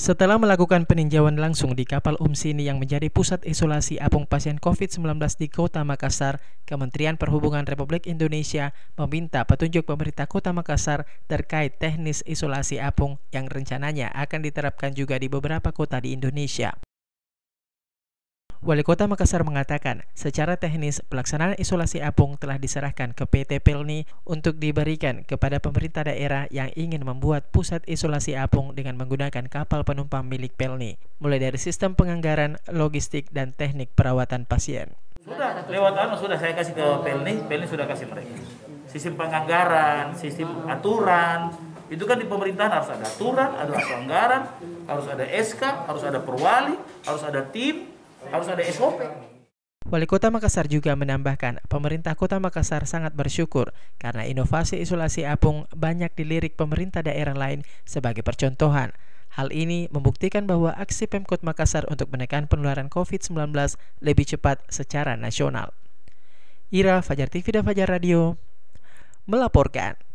Setelah melakukan peninjauan langsung di kapal Umsini yang menjadi pusat isolasi apung pasien COVID-19 di Kota Makassar, Kementerian Perhubungan Republik Indonesia meminta petunjuk pemerintah Kota Makassar terkait teknis isolasi apung yang rencananya akan diterapkan juga di beberapa kota di Indonesia. Wali Kota Makassar mengatakan, secara teknis pelaksanaan isolasi apung telah diserahkan ke PT Pelni untuk diberikan kepada pemerintah daerah yang ingin membuat pusat isolasi apung dengan menggunakan kapal penumpang milik Pelni, mulai dari sistem penganggaran, logistik, dan teknik perawatan pasien. Sudah, lewat anu sudah saya kasih ke Pelni, Pelni sudah kasih mereka. Sistem penganggaran, sistem aturan, itu kan di pemerintahan harus ada aturan, ada anggaran, harus ada SK, harus ada perwali, harus ada tim, harus ada SOP Wali Kota Makassar juga menambahkan, pemerintah Kota Makassar sangat bersyukur karena inovasi isolasi apung banyak dilirik pemerintah daerah lain sebagai percontohan. Hal ini membuktikan bahwa aksi Pemkot Makassar untuk menekan penularan COVID-19 lebih cepat secara nasional. Ira Fajar TV dan Fajar Radio melaporkan.